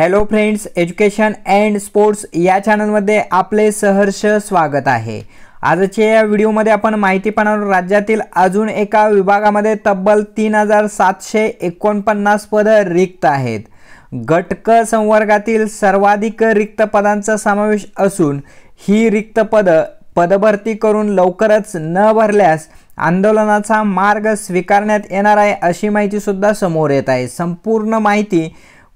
hello friends education and sports या चॅनलमध्ये आपले सहर्ष स्वागत आहे आजच्या या व्हिडिओमध्ये आपण माहिती पाहणार राज्यातील अजून एका विभागामध्ये तब्बल तीन हजार सातशे एकोणपन्नास पदं रिक्त आहेत गटक संवर्गातील सर्वाधिक रिक्त पदांचा समावेश असून ही रिक्त पदं पदभरती करून लवकरच न भरल्यास आंदोलनाचा मार्ग स्वीकारण्यात येणार आहे अशी माहितीसुद्धा समोर येत आहे संपूर्ण माहिती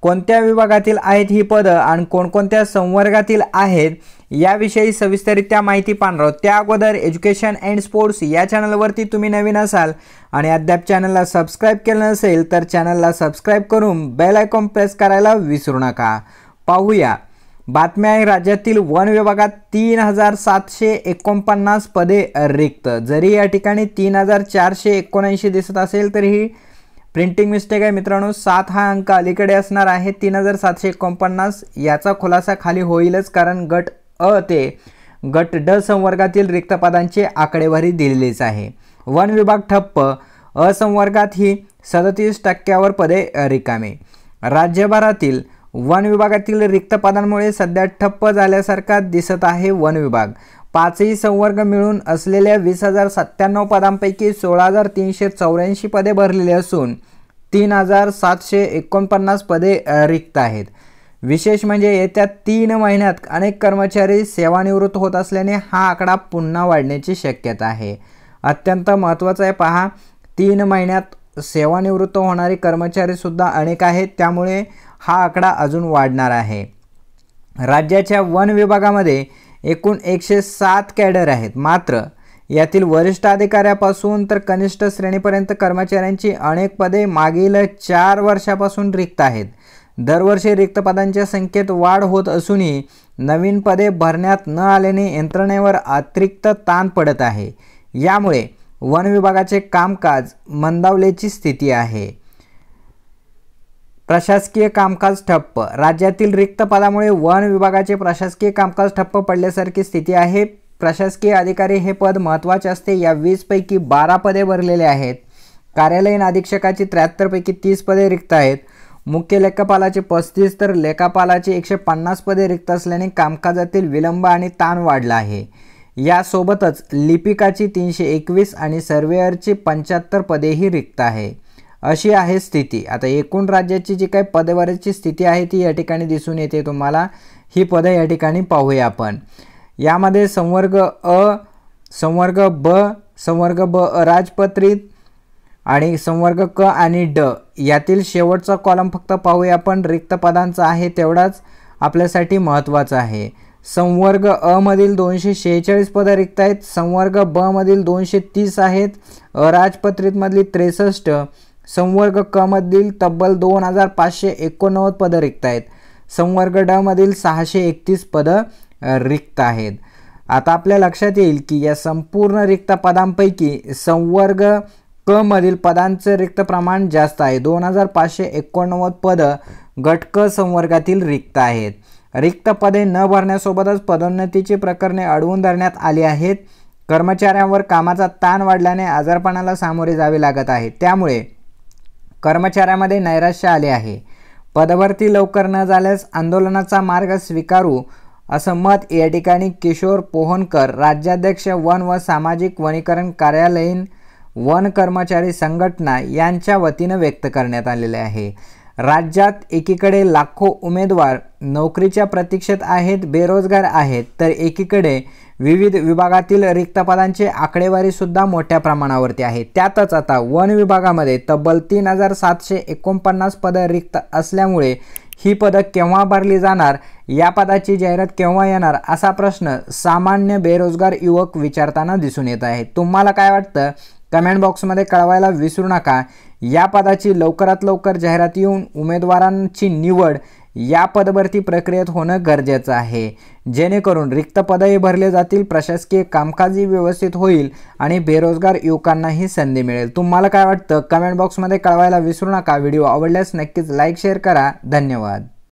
कोणत्या विभागातील आहेत ही पदं आणि कोणकोणत्या संवर्गातील आहेत याविषयी सविस्तरित्या माहिती पाहणार आहोत त्या अगोदर एज्युकेशन अँड स्पोर्ट्स या चॅनलवरती तुम्ही नवीन असाल आणि अद्याप चॅनलला सबस्क्राईब केलं नसेल तर चॅनलला सबस्क्राईब करून बेल आयकॉन प्रेस करायला विसरू नका पाहूया बातम्या आहे राज्यातील वन विभागात तीन हजार सातशे एकोणपन्नास पदे रिक्त जरी या ठिकाणी तीन हजार चारशे एकोणऐंशी दिसत असेल तरीही प्रिंटिंग मिस्टेक आहे मित्रांनो सात हा अंक अलीकडे असणार आहे तीन हजार सातशे एकोणपन्नास याचा खुलासा खाली होईलच कारण गट अ ते गट ड संवर्गातील रिक्तपादांची आकडेवारी दिलेलीच आहे वन विभाग ठप्प असंवर्गात ही सदतीस टक्क्यावर पदे रिकामे राज्यभरातील वन विभागातील रिक्त पदांमुळे सध्या ठप्प झाल्यासारखा दिसत आहे वन विभाग पाचही संवर्ग मिळून असलेल्या वीस हजार सत्त्याण्णव पदांपैकी सोळा हजार तीनशे चौऱ्याऐंशी पदे भरलेली असून तीन हजार सातशे एकोणपन्नास पदे रिक्त आहेत विशेष म्हणजे येत्या तीन महिन्यात अनेक कर्मचारी सेवानिवृत्त होत असल्याने हा आकडा पुन्हा वाढण्याची शक्यता आहे अत्यंत महत्त्वाचं आहे पहा तीन महिन्यात सेवानिवृत्त होणारे कर्मचारीसुद्धा अनेक आहेत त्यामुळे हा आकडा अजून वाढणार आहे राज्याच्या वन विभागामध्ये एकूण एकशे सात कॅडर आहेत मात्र यातील वरिष्ठ अधिकाऱ्यापासून तर कनिष्ठ श्रेणीपर्यंत कर्मचाऱ्यांची अनेक पदे मागील चार वर्षापासून रिक्त आहेत दरवर्षी रिक्त पदांच्या संख्येत वाढ होत असूनही नवीन पदे भरण्यात न आल्याने यंत्रणेवर अतिरिक्त ताण पडत आहे यामुळे वन विभागाचे कामकाज मंदावल्याची स्थिती आहे प्रशासकीय कामकाज ठप्प राज्यातील रिक्त पदामुळे वन विभागाचे प्रशासकीय कामकाज ठप्प पडल्यासारखी स्थिती आहे प्रशासकीय अधिकारी हे पद महत्त्वाचे असते या वीसपैकी बारा पदे भरलेले आहेत कार्यालयीन अधीक्षकाची त्र्याहत्तरपैकी तीस पदे रिक्त आहेत मुख्य लेखापालाचे पस्तीस तर लेखापालाचे एकशे पन्नास पदे रिक्त असल्याने कामकाजातील विलंब आणि ताण वाढला आहे यासोबतच लिपिकाची तीनशे एकवीस आणि सर्वेअरची पंच्याहत्तर पदेही रिक्त आहे अशी आहे स्थिती आता एकूण राज्याची जी काही पदवारीची स्थिती आहे ती या ठिकाणी दिसून येते तुम्हाला ही पदं या ठिकाणी पाहूया आपण यामध्ये संवर्ग अ संवर्ग ब संवर्ग ब राजपत्रित आणि संवर्ग क आणि ड यातील शेवटचा कॉलम फक्त पाहूया आपण रिक्त पदांचा आहे तेवढाच आपल्यासाठी महत्त्वाचा आहे संवर्ग अमधील दोनशे शेहेचाळीस पदं रिक्त आहेत संवर्ग ब मधील दोनशे तीस आहेत अराजपत्रितमधली त्रेसष्ट संवर्ग क मधील तब्बल दोन हजार पाचशे एकोणनव्वद पदं रिक्त आहेत संवर्ग ड मधील सहाशे एकतीस पदं रिक्त आहेत आता आपल्या लक्षात येईल की या संपूर्ण रिक्त पदांपैकी संवर्ग क मधील पदांचं रिक्त प्रमाण जास्त आहे दोन हजार पाचशे एकोणनव्वद पदं गट क संवर्गातील रिक्त आहेत रिक्त पदे न भरण्यासोबतच पदोन्नतीची प्रकरणे अडवून धरण्यात आली आहेत कर्मचाऱ्यांवर कामाचा ताण वाढल्याने आजारपणाला सामोरे जावे लागत आहे त्यामुळे कर्मचाऱ्यामध्ये नैराश्य आले आहे पदभरती लवकर न झाल्यास आंदोलनाचा मार्ग स्वीकारू असं मत या ठिकाणी किशोर पोहनकर राज्याध्यक्ष वन व सामाजिक वनीकरण कार्यालयीन वन कर्मचारी संघटना यांच्या वतीनं व्यक्त करण्यात आलेले आहे राज्यात एकीकडे लाखो उमेदवार नोकरीच्या प्रतीक्षेत आहेत बेरोजगार आहेत तर एकीकडे विविध विभागातील रिक्त पदांची सुद्धा मोठ्या प्रमाणावरती आहे त्यातच आता वन विभागामध्ये तब्बल तीन हजार सातशे एकोणपन्नास पदं रिक्त असल्यामुळे ही पदं केव्हा भरली जाणार या पदाची जाहिरात केव्हा येणार असा प्रश्न सामान्य बेरोजगार युवक विचारताना दिसून येत आहे तुम्हाला काय वाटतं कमेंट बॉक्समध्ये कळवायला विसरू नका या पदाची लवकरात लवकर जाहिरात येऊन उमेदवारांची निवड या पदभरती प्रक्रियेत होणं गरजेचं आहे जेणेकरून रिक्त पदही भरले जातील प्रशासकीय कामकाजही व्यवस्थित होईल आणि बेरोजगार युवकांनाही संधी मिळेल तुम्हाला काय वाटतं कमेंट बॉक्समध्ये कळवायला विसरू नका व्हिडिओ आवडल्यास नक्कीच लाईक शेअर करा धन्यवाद